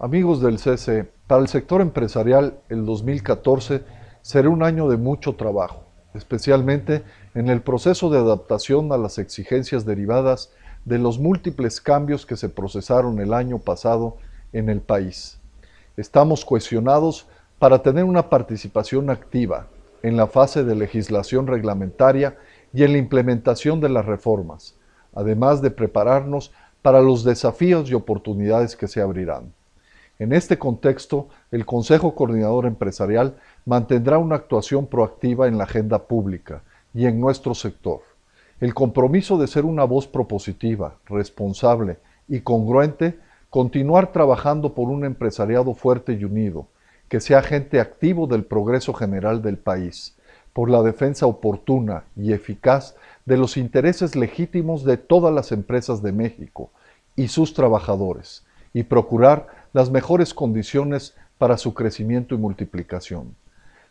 Amigos del CCE, para el sector empresarial el 2014 será un año de mucho trabajo, especialmente en el proceso de adaptación a las exigencias derivadas de los múltiples cambios que se procesaron el año pasado en el país. Estamos cohesionados para tener una participación activa en la fase de legislación reglamentaria y en la implementación de las reformas, además de prepararnos para los desafíos y oportunidades que se abrirán. En este contexto, el Consejo Coordinador Empresarial mantendrá una actuación proactiva en la agenda pública y en nuestro sector. El compromiso de ser una voz propositiva, responsable y congruente, continuar trabajando por un empresariado fuerte y unido, que sea agente activo del progreso general del país, por la defensa oportuna y eficaz de los intereses legítimos de todas las empresas de México y sus trabajadores, y procurar las mejores condiciones para su crecimiento y multiplicación.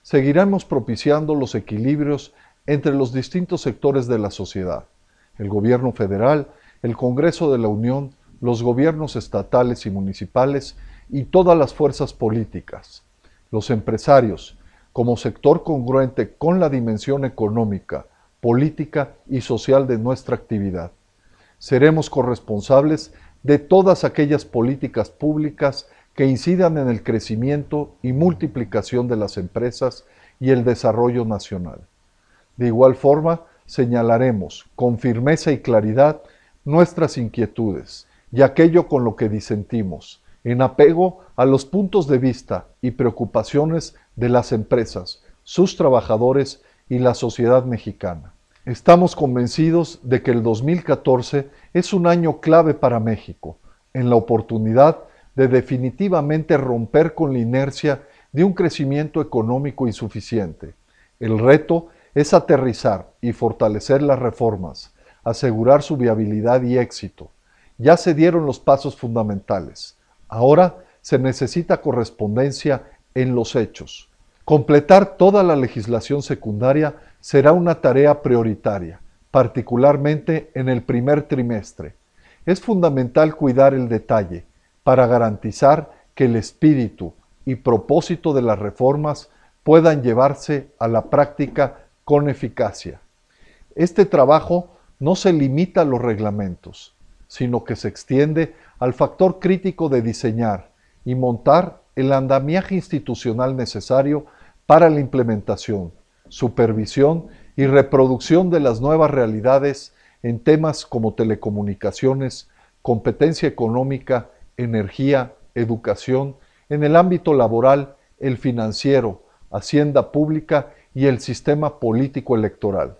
Seguiremos propiciando los equilibrios entre los distintos sectores de la sociedad, el gobierno federal, el Congreso de la Unión, los gobiernos estatales y municipales y todas las fuerzas políticas. Los empresarios, como sector congruente con la dimensión económica, política y social de nuestra actividad. Seremos corresponsables de todas aquellas políticas públicas que incidan en el crecimiento y multiplicación de las empresas y el desarrollo nacional. De igual forma, señalaremos con firmeza y claridad nuestras inquietudes y aquello con lo que disentimos, en apego a los puntos de vista y preocupaciones de las empresas, sus trabajadores y la sociedad mexicana. Estamos convencidos de que el 2014 es un año clave para México, en la oportunidad de definitivamente romper con la inercia de un crecimiento económico insuficiente. El reto es aterrizar y fortalecer las reformas, asegurar su viabilidad y éxito. Ya se dieron los pasos fundamentales. Ahora se necesita correspondencia en los hechos. Completar toda la legislación secundaria será una tarea prioritaria, particularmente en el primer trimestre. Es fundamental cuidar el detalle para garantizar que el espíritu y propósito de las reformas puedan llevarse a la práctica con eficacia. Este trabajo no se limita a los reglamentos, sino que se extiende al factor crítico de diseñar y montar el andamiaje institucional necesario para la implementación, supervisión y reproducción de las nuevas realidades en temas como telecomunicaciones, competencia económica, energía, educación, en el ámbito laboral, el financiero, hacienda pública y el sistema político electoral.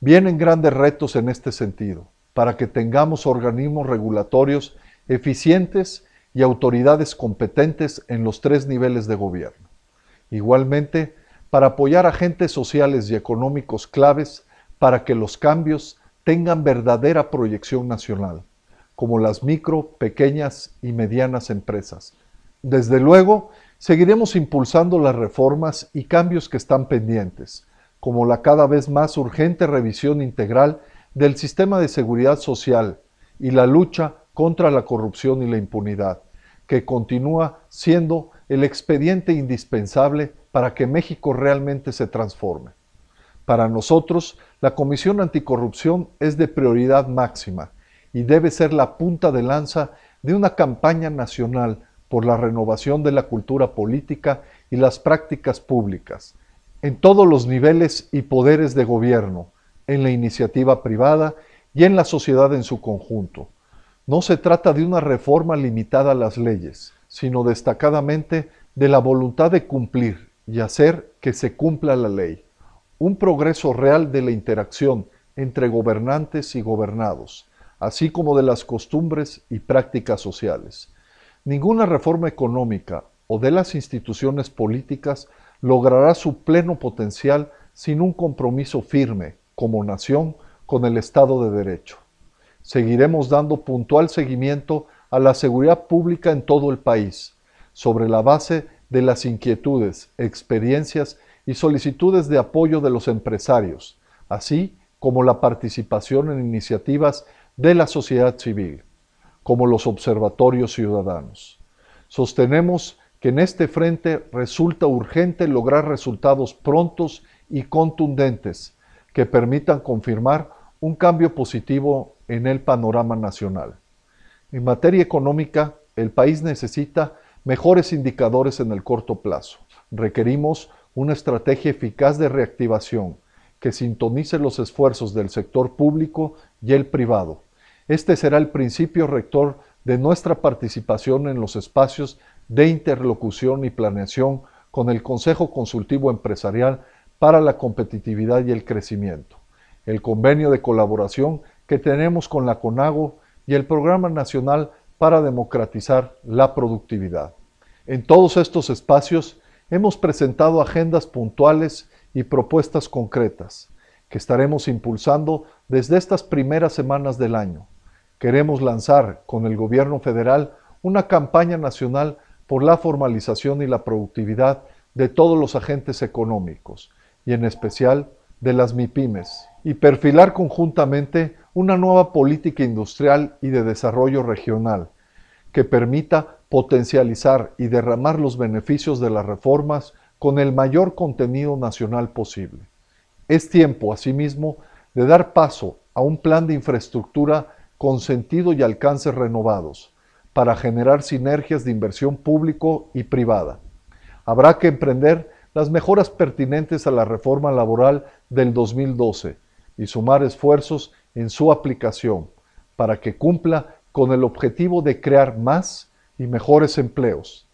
Vienen grandes retos en este sentido, para que tengamos organismos regulatorios eficientes y autoridades competentes en los tres niveles de gobierno. Igualmente, para apoyar agentes sociales y económicos claves para que los cambios tengan verdadera proyección nacional, como las micro, pequeñas y medianas empresas. Desde luego, seguiremos impulsando las reformas y cambios que están pendientes, como la cada vez más urgente revisión integral del sistema de seguridad social y la lucha contra la corrupción y la impunidad, que continúa siendo el expediente indispensable para que México realmente se transforme. Para nosotros, la Comisión Anticorrupción es de prioridad máxima y debe ser la punta de lanza de una campaña nacional por la renovación de la cultura política y las prácticas públicas, en todos los niveles y poderes de gobierno, en la iniciativa privada y en la sociedad en su conjunto no se trata de una reforma limitada a las leyes, sino destacadamente de la voluntad de cumplir y hacer que se cumpla la ley, un progreso real de la interacción entre gobernantes y gobernados, así como de las costumbres y prácticas sociales. Ninguna reforma económica o de las instituciones políticas logrará su pleno potencial sin un compromiso firme, como nación, con el Estado de Derecho seguiremos dando puntual seguimiento a la seguridad pública en todo el país, sobre la base de las inquietudes, experiencias y solicitudes de apoyo de los empresarios, así como la participación en iniciativas de la sociedad civil, como los observatorios ciudadanos. Sostenemos que en este frente resulta urgente lograr resultados prontos y contundentes que permitan confirmar un cambio positivo en el panorama nacional. En materia económica, el país necesita mejores indicadores en el corto plazo. Requerimos una estrategia eficaz de reactivación que sintonice los esfuerzos del sector público y el privado. Este será el principio rector de nuestra participación en los espacios de interlocución y planeación con el Consejo Consultivo Empresarial para la Competitividad y el Crecimiento. El convenio de colaboración que tenemos con la CONAGO y el Programa Nacional para Democratizar la Productividad. En todos estos espacios hemos presentado agendas puntuales y propuestas concretas que estaremos impulsando desde estas primeras semanas del año. Queremos lanzar con el Gobierno federal una campaña nacional por la formalización y la productividad de todos los agentes económicos y en especial de las MIPIMES y perfilar conjuntamente una nueva política industrial y de desarrollo regional que permita potencializar y derramar los beneficios de las reformas con el mayor contenido nacional posible. Es tiempo, asimismo, de dar paso a un plan de infraestructura con sentido y alcances renovados, para generar sinergias de inversión público y privada. Habrá que emprender las mejoras pertinentes a la reforma laboral del 2012 y sumar esfuerzos en su aplicación para que cumpla con el objetivo de crear más y mejores empleos.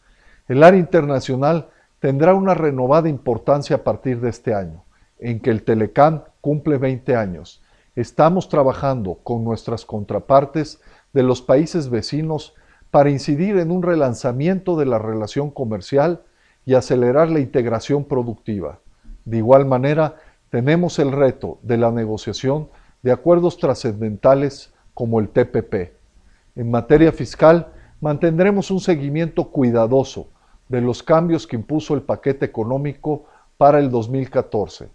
El área internacional tendrá una renovada importancia a partir de este año, en que el Telecán cumple 20 años. Estamos trabajando con nuestras contrapartes de los países vecinos para incidir en un relanzamiento de la relación comercial y acelerar la integración productiva. De igual manera, tenemos el reto de la negociación de acuerdos trascendentales como el TPP. En materia fiscal, mantendremos un seguimiento cuidadoso de los cambios que impuso el paquete económico para el 2014,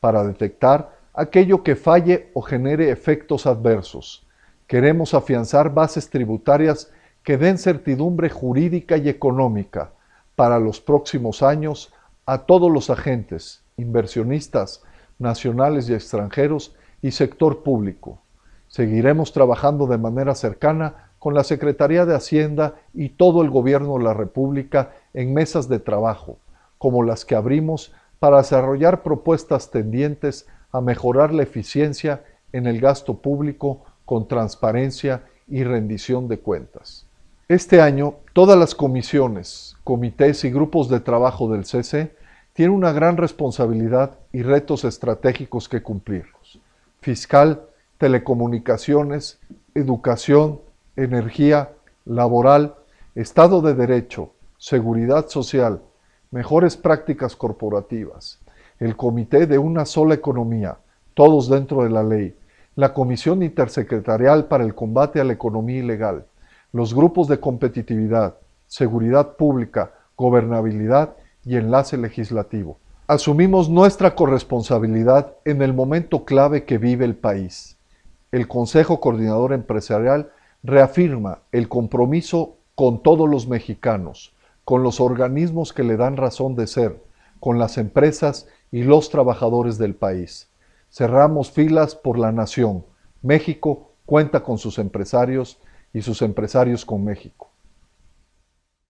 para detectar aquello que falle o genere efectos adversos. Queremos afianzar bases tributarias que den certidumbre jurídica y económica para los próximos años a todos los agentes, inversionistas, nacionales y extranjeros y sector público. Seguiremos trabajando de manera cercana con la Secretaría de Hacienda y todo el Gobierno de la República en mesas de trabajo, como las que abrimos para desarrollar propuestas tendientes a mejorar la eficiencia en el gasto público con transparencia y rendición de cuentas. Este año, todas las comisiones, comités y grupos de trabajo del CC tienen una gran responsabilidad y retos estratégicos que cumplir fiscal, telecomunicaciones, educación, energía, laboral, Estado de Derecho, seguridad social, mejores prácticas corporativas, el Comité de una sola economía, todos dentro de la ley, la Comisión Intersecretarial para el Combate a la Economía Ilegal, los grupos de competitividad, seguridad pública, gobernabilidad y enlace legislativo asumimos nuestra corresponsabilidad en el momento clave que vive el país. El Consejo Coordinador Empresarial reafirma el compromiso con todos los mexicanos, con los organismos que le dan razón de ser, con las empresas y los trabajadores del país. Cerramos filas por la nación. México cuenta con sus empresarios y sus empresarios con México.